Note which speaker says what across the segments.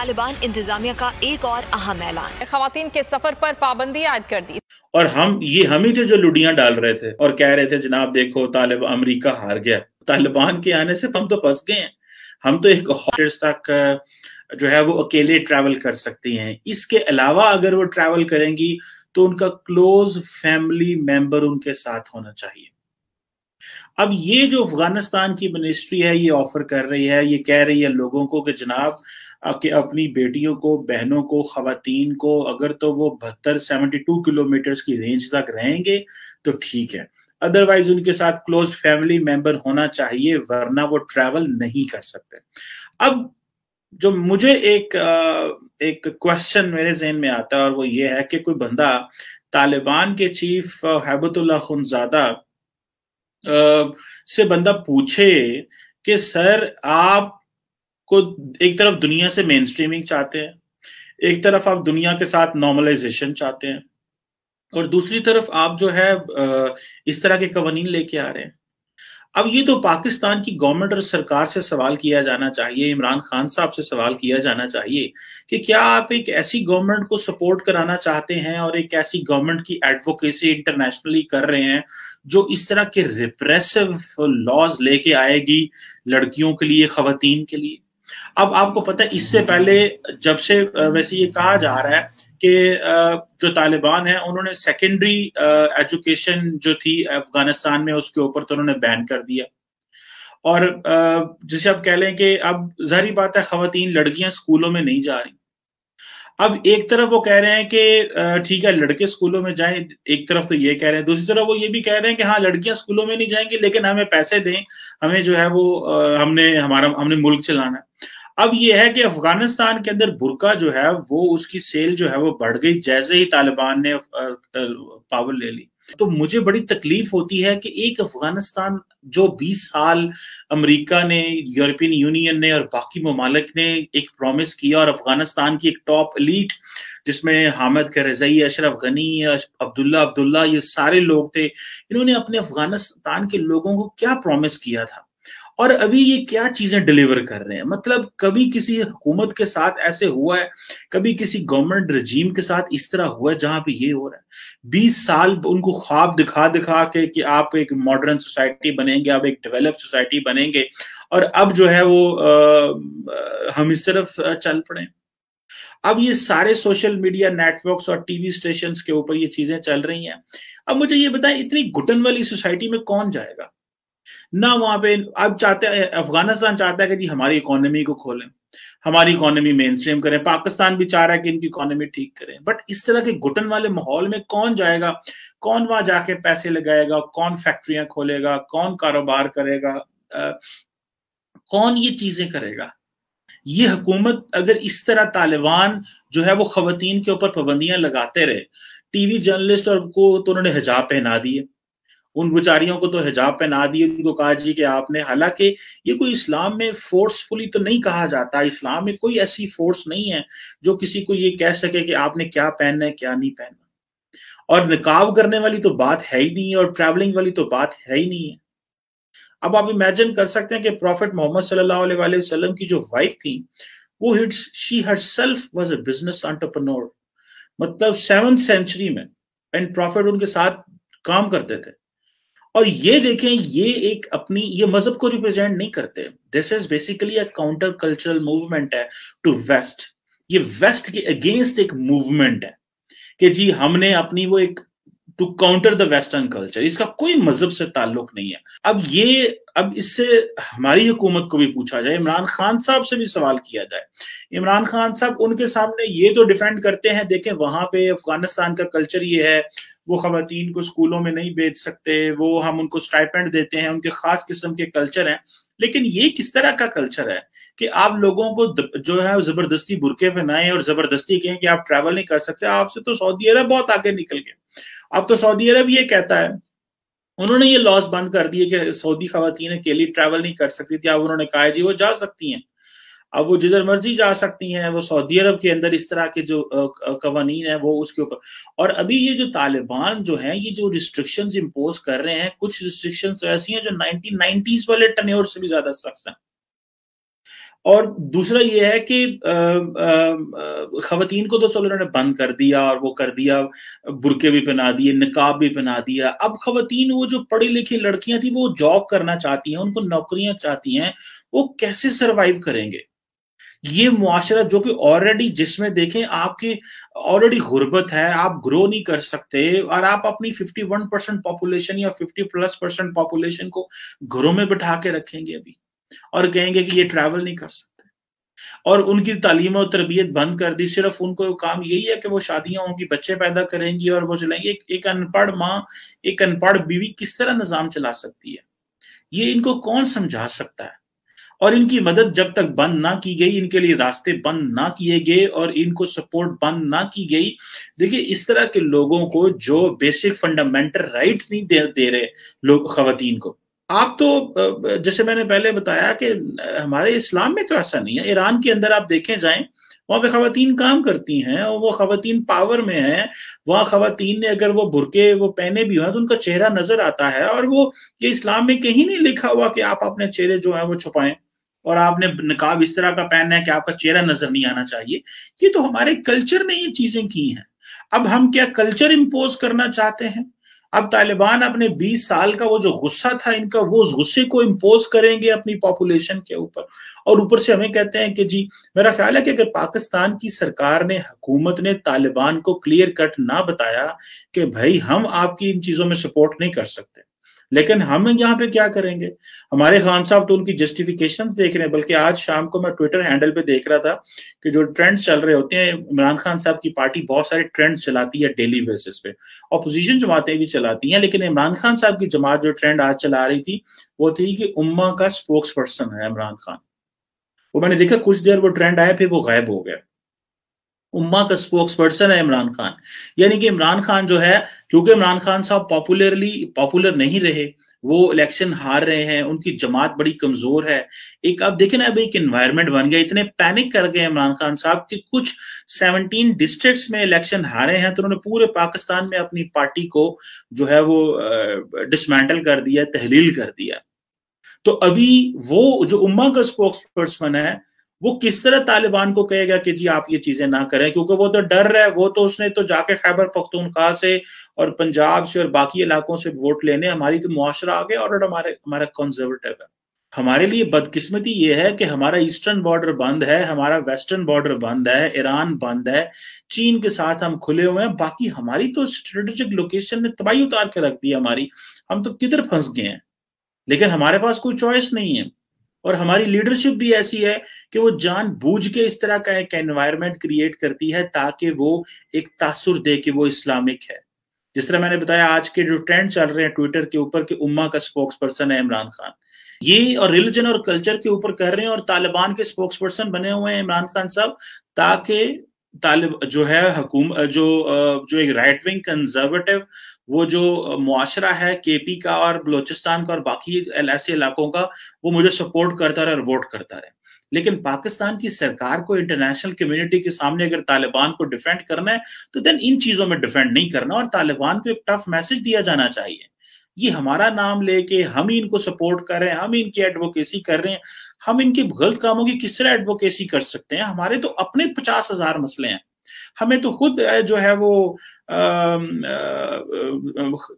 Speaker 1: तालिबान इंतजामिया का एक और अहम ऐलान खातन के सफर पर पाबंदी आयद कर दी और हम ये हम ही थे जो लुडियां डाल रहे थे और कह रहे थे जनाब देखो तालिब अमरीका हार गया तालिबान के आने से हम तो फंस गए हैं हम तो एक हॉटर्स तक जो है वो अकेले ट्रैवल कर सकती हैं इसके अलावा अगर वो ट्रैवल करेंगी तो उनका क्लोज फैमिली मेंबर उनके साथ होना चाहिए अब ये जो अफगानिस्तान की मिनिस्ट्री है ये ऑफर कर रही है ये कह रही है लोगों को कि जनाब कि अपनी बेटियों को बहनों को खातन को अगर तो वो बहत्तर सेवेंटी टू किलोमीटर्स की रेंज तक रहेंगे तो ठीक है अदरवाइज उनके साथ क्लोज फैमिली मेंबर होना चाहिए वरना वो ट्रैवल नहीं कर सकते अब जो मुझे एक एक क्वेश्चन मेरे जहन में आता है और वो ये है कि कोई बंदा तालिबान के चीफ हैबतुल्ला खुनजादा से बंदा पूछे कि सर आप को एक तरफ दुनिया से मेन स्ट्रीमिंग चाहते हैं एक तरफ आप दुनिया के साथ नॉर्मलाइजेशन चाहते हैं और दूसरी तरफ आप जो है इस तरह के कवानीन लेके आ रहे हैं अब ये तो पाकिस्तान की गवर्नमेंट और सरकार से सवाल किया जाना चाहिए इमरान खान साहब से सवाल किया जाना चाहिए कि क्या आप एक ऐसी गवर्नमेंट को सपोर्ट कराना चाहते हैं और एक ऐसी गवर्नमेंट की एडवोकेसी इंटरनेशनली कर रहे हैं जो इस तरह के रिप्रेसिव लॉज लेके आएगी लड़कियों के लिए खातन के लिए अब आपको पता है इससे पहले जब से वैसे ये कहा जा रहा है कि जो तालिबान है उन्होंने सेकेंडरी एजुकेशन जो थी अफगानिस्तान में उसके ऊपर तो उन्होंने बैन कर दिया और जैसे आप कह लें कि अब जहरी बात है खातन लड़कियां स्कूलों में नहीं जा रही अब एक तरफ वो कह रहे हैं कि ठीक है लड़के स्कूलों में जाएं एक तरफ तो ये कह रहे हैं दूसरी तरफ वो ये भी कह रहे हैं कि हाँ लड़कियां स्कूलों में नहीं जाएंगी लेकिन हमें पैसे दें हमें जो है वो हमने हमारा हमने मुल्क चलाना है अब यह है कि अफगानिस्तान के अंदर बुरका जो है वो उसकी सेल जो है वो बढ़ गई जैसे ही तालिबान ने पावर ले ली तो मुझे बड़ी तकलीफ होती है कि एक अफगानिस्तान जो 20 साल अमेरिका ने यूरोपियन यूनियन ने और बाकी ममालक ने एक प्रॉमिस किया और अफगानिस्तान की एक टॉप लीड जिसमें हामिद करजई अशरफ गनी अब्दुल्ला अब्दुल्ला ये सारे लोग थे इन्होंने अपने अफगानिस्तान के लोगों को क्या प्रॉमिस किया था और अभी ये क्या चीजें डिलीवर कर रहे हैं मतलब कभी किसी हुकूमत के साथ ऐसे हुआ है कभी किसी गवर्नमेंट रजीम के साथ इस तरह हुआ है जहां पे ये हो रहा है बीस साल उनको ख्वाब दिखा दिखा के कि आप एक मॉडर्न सोसाइटी बनेंगे आप एक डेवलप सोसाइटी बनेंगे और अब जो है वो आ, हम इस तरफ चल पड़े अब ये सारे सोशल मीडिया नेटवर्क्स और टीवी स्टेशन के ऊपर ये चीजें चल रही हैं अब मुझे ये बताएं इतनी घुटन वाली सोसाइटी में कौन जाएगा ना वहां पे अब चाहते हैं अफगानिस्तान चाहता है कि जी हमारी इकोनॉमी को खोलें हमारी इकोनॉमी मेन स्ट्रीम करें पाकिस्तान भी चाह रहा है कि इनकी इकोनॉमी ठीक करें बट इस तरह के घुटन वाले माहौल में कौन जाएगा कौन वहां जाके पैसे लगाएगा कौन फैक्ट्रियां खोलेगा कौन कारोबार करेगा आ, कौन ये चीजें करेगा ये हुकूमत अगर इस तरह तालिबान जो है वो खातन के ऊपर पाबंदियां लगाते रहे टीवी जर्नलिस्ट और को तो उन्होंने हिजाब पहना दिए उन बेचारियों को तो हिजाब पहना दिए उनको कहा जी कि आपने हालांकि ये कोई इस्लाम में फोर्सफुली तो नहीं कहा जाता इस्लाम में कोई ऐसी फोर्स नहीं है जो किसी को ये कह सके कि आपने क्या पहनना है क्या नहीं पहनना और निकाब करने वाली तो बात है ही नहीं और ट्रैवलिंग वाली तो बात है ही नहीं है अब आप इमेजिन कर सकते हैं कि प्रॉफिट मोहम्मद सल्लल्लाहु अलैहि वसल्लम की जो वाइफ थी वो हिट्स she herself was a business entrepreneur मतलब सेवन सेंचुरी में एंड प्रॉफिट उनके साथ काम करते थे और ये देखें ये एक अपनी ये मजहब को रिप्रेजेंट नहीं करते this is basically a counter cultural movement है टू वेस्ट ये वेस्ट के अगेंस्ट एक मूवमेंट है कि जी हमने अपनी वो एक to counter the western culture इसका कोई मजहब से ताल्लुक नहीं है अब ये अब इससे हमारी हुकूमत को भी पूछा जाए इमरान खान साहब से भी सवाल किया जाए इमरान खान साहब उनके सामने ये तो डिफेंड करते हैं देखें वहां पे अफगानिस्तान का कल्चर ये है वो खातन को स्कूलों में नहीं भेज सकते वो हम उनको स्टाइपेंड देते हैं उनके खास किस्म के कल्चर हैं लेकिन ये किस तरह का कल्चर है कि आप लोगों को जो है जबरदस्ती बुरके पहनाएं और जबरदस्ती कहें कि आप ट्रैवल नहीं कर सकते आपसे तो सऊदी अरब बहुत आगे निकल गए अब तो सऊदी अरब ये कहता है उन्होंने ये लॉस बंद कर दिए कि सऊदी खातन अकेली ट्रैवल नहीं कर सकती थी अब उन्होंने कहा जी वो जा सकती हैं अब वो जिधर मर्जी जा सकती हैं वो सऊदी अरब के अंदर इस तरह के जो कवानीन है वो उसके ऊपर और अभी ये जो तालिबान जो है ये जो रिस्ट्रिक्शन इम्पोज कर रहे हैं कुछ रिस्ट्रिक्शन तो ऐसी हैं जो नाइनटीन नाइनटीज वाले टनोर से भी ज्यादा सख्त हैं और दूसरा ये है कि खातन को तो चलो उन्होंने बंद कर दिया और वो कर दिया बुरके भी पहना दिए निकाब भी पहना दिया अब खातन वो जो पढ़ी लिखी लड़कियां थी वो जॉब करना चाहती हैं उनको नौकरियां चाहती हैं वो कैसे सरवाइव करेंगे ये मुआरा जो कि ऑलरेडी जिसमें देखें आपकी ऑलरेडी गुर्बत है आप ग्रो नहीं कर सकते और आप अपनी 51 परसेंट पॉपुलेशन या 50 प्लस परसेंट पॉपुलेशन को घरों में बिठा के रखेंगे अभी और कहेंगे कि ये ट्रैवल नहीं कर सकते और उनकी तालीम और तरबियत बंद कर दी सिर्फ उनको काम यही है कि वो शादियां होंगी बच्चे पैदा करेंगी और वो चलेंगे एक, एक अनपढ़ माँ एक अनपढ़ बीवी किस तरह निज़ाम चला सकती है ये इनको कौन समझा सकता है और इनकी मदद जब तक बंद ना की गई इनके लिए रास्ते बंद ना किए गए और इनको सपोर्ट बंद ना की गई देखिए इस तरह के लोगों को जो बेसिक फंडामेंटल राइट नहीं दे, दे रहे लोग खातन को आप तो जैसे मैंने पहले बताया कि हमारे इस्लाम में तो ऐसा नहीं है ईरान के अंदर आप देखें जाएं वहाँ पे खातन काम करती हैं और वो खातन पावर में है वहाँ खातन ने अगर वो बुरके वो पहने भी हुए तो उनका चेहरा नजर आता है और वो ये इस्लाम में कहीं नहीं लिखा हुआ कि आप अपने चेहरे जो है वो छुपाएं और आपने नकाब इस तरह का पहनना है कि आपका चेहरा नजर नहीं आना चाहिए ये तो हमारे कल्चर ने ये चीजें की हैं अब हम क्या कल्चर इम्पोज करना चाहते हैं अब तालिबान अपने 20 साल का वो जो गुस्सा था इनका वो उस गुस्से को इम्पोज करेंगे अपनी पॉपुलेशन के ऊपर और ऊपर से हमें कहते हैं कि जी मेरा ख्याल है कि अगर पाकिस्तान की सरकार ने हुकूमत ने तालिबान को क्लियर कट ना बताया कि भाई हम आपकी इन चीजों में सपोर्ट नहीं कर सकते लेकिन हम यहाँ पे क्या करेंगे हमारे खान साहब तो उनकी जस्टिफिकेशन देख रहे हैं बल्कि आज शाम को मैं ट्विटर हैंडल पे देख रहा था कि जो ट्रेंड्स चल रहे होते हैं इमरान खान साहब की पार्टी बहुत सारे ट्रेंड्स चलाती है डेली बेसिस पे अपोजिशन जमातें भी चलाती हैं लेकिन इमरान खान साहब की जमात जो ट्रेंड आज चला रही थी वो थी कि उम्मा का स्पोक्स पर्सन है इमरान खान वो मैंने देखा कुछ देर वो ट्रेंड आया फिर वो गायब हो गया उम्मा का स्पोक्स पर्सन है इमरान खान यानी कि इमरान खान जो है क्योंकि इमरान खान साहब पॉपुलरली पॉपुलर नहीं रहे वो इलेक्शन हार रहे हैं उनकी जमात बड़ी कमजोर है एक आप देखें ना अभी एक इन्वायरमेंट बन गया इतने पैनिक कर गए इमरान खान साहब कि कुछ 17 डिस्ट्रिक्ट्स में इलेक्शन हारे हैं तो उन्होंने पूरे पाकिस्तान में अपनी पार्टी को जो है वो डिसमेंटल कर दिया तहलील कर दिया तो अभी वो जो उम्मा का स्पोक्स पर्सन है वो किस तरह तालिबान को कहेगा कि जी आप ये चीजें ना करें क्योंकि वो तो डर रहा है वो तो उसने तो जाके खैबर पख्तूनख्वा से और पंजाब से और बाकी इलाकों से वोट लेने हमारी तो मुआशरा आ गया और हमारे हमारा कंजर्वेटिव है हमारे लिए बदकिस्मती ये है कि हमारा ईस्टर्न बॉर्डर बंद है हमारा वेस्टर्न बॉर्डर बंद है ईरान बंद है चीन के साथ हम खुले हुए हैं बाकी हमारी तो स्ट्रेटेजिक लोकेशन ने तबाही उतार के रख दी हमारी हम तो किधर फंस गए हैं लेकिन हमारे पास कोई चॉइस नहीं है और हमारी लीडरशिप भी ऐसी है कि वो बूझ के इस तरह का एक एनवायरमेंट क्रिएट करती है ताकि वो एक तासुर दे कि वो इस्लामिक है जिस तरह मैंने बताया आज के जो ट्रेंड चल रहे हैं ट्विटर के ऊपर कि उम्मा का स्पोक्स पर्सन है इमरान खान ये और रिलीजन और कल्चर के ऊपर कर रहे हैं और तालिबान के स्पोक्स पर्सन बने हुए हैं इमरान खान साहब ताकि तालिब जो है हकुम, जो जो एक राइट विंग कंजर्वेटिव वो जो मुआशरा है केपी का और बलोचिस्तान का और बाकी ऐसे इलाकों का वो मुझे सपोर्ट करता रहे और वोट करता रहे लेकिन पाकिस्तान की सरकार को इंटरनेशनल कम्युनिटी के सामने अगर तालिबान को डिफेंड करना है तो देन इन चीजों में डिफेंड नहीं करना और तालिबान को एक टफ मैसेज दिया जाना चाहिए ये हमारा नाम लेके हम ही इनको सपोर्ट कर रहे हैं हम इनकी एडवोकेसी कर रहे हैं हम इनके गलत कामों की किस तरह एडवोकेसी कर सकते हैं हमारे तो अपने पचास हजार मसले हैं हमें तो खुद जो है वो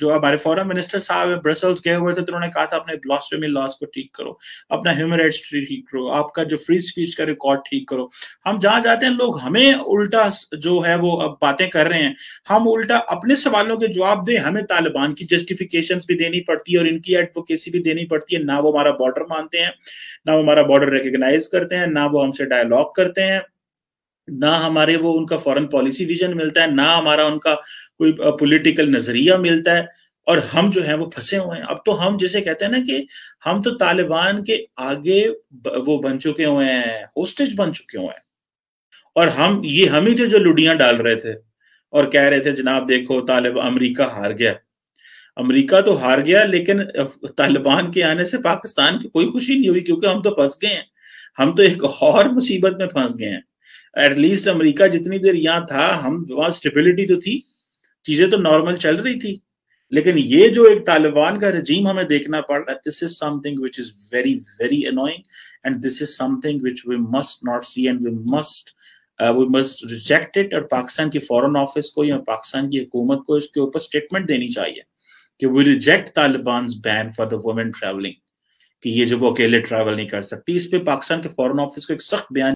Speaker 1: जो हमारे फॉरन मिनिस्टर साहब ब्रसल्स गए हुए थे तो उन्होंने कहा था अपने ब्लॉसफेमी लॉस को ठीक करो अपना ह्यूमन राइट्स ठीक करो आपका जो फ्री स्पीच का रिकॉर्ड ठीक करो हम जहां जाते हैं लोग हमें उल्टा जो है वो अब बातें कर रहे हैं हम उल्टा अपने सवालों के जवाब दें हमें तालिबान की जस्टिफिकेशन भी देनी पड़ती है और इनकी एडवोकेसी भी देनी पड़ती है ना वो हमारा बॉर्डर मानते हैं ना वो हमारा बॉर्डर रिकग्नाइज करते हैं ना वो हमसे डायलॉग करते हैं ना हमारे वो उनका फॉरेन पॉलिसी विजन मिलता है ना हमारा उनका कोई पॉलिटिकल नजरिया मिलता है और हम जो है वो फंसे हुए हैं अब तो हम जिसे कहते हैं ना कि हम तो तालिबान के आगे वो बन चुके हुए हैं होस्टेज बन चुके हुए हैं और हम ये हम ही थे जो लुडियां डाल रहे थे और कह रहे थे जनाब देखो तालिब अमरीका हार गया अमरीका तो हार गया लेकिन तालिबान के आने से पाकिस्तान की कोई खुशी नहीं हुई क्योंकि हम तो फंस गए हैं हम तो एक और मुसीबत में फंस गए हैं एटलीस्ट अमेरिका जितनी देर यहां था हम वहां स्टेबिलिटी तो थी चीजें तो नॉर्मल चल रही थी लेकिन ये जो एक तालिबान का रजीम हमें देखना पड़ रहा है this is something which is very very annoying and this is something which we must not see and we must we must reject it और पाकिस्तान की फॉरेन ऑफिस को या पाकिस्तान की हुकूमत को इसके ऊपर स्टेटमेंट देनी चाहिए कि we reject Taliban ban for the women travelling कि ये जो वो अकेले ट्रैवल नहीं कर सकती इस पे पाकिस्तान के फॉरेन ऑफिस को एक सख्त बयान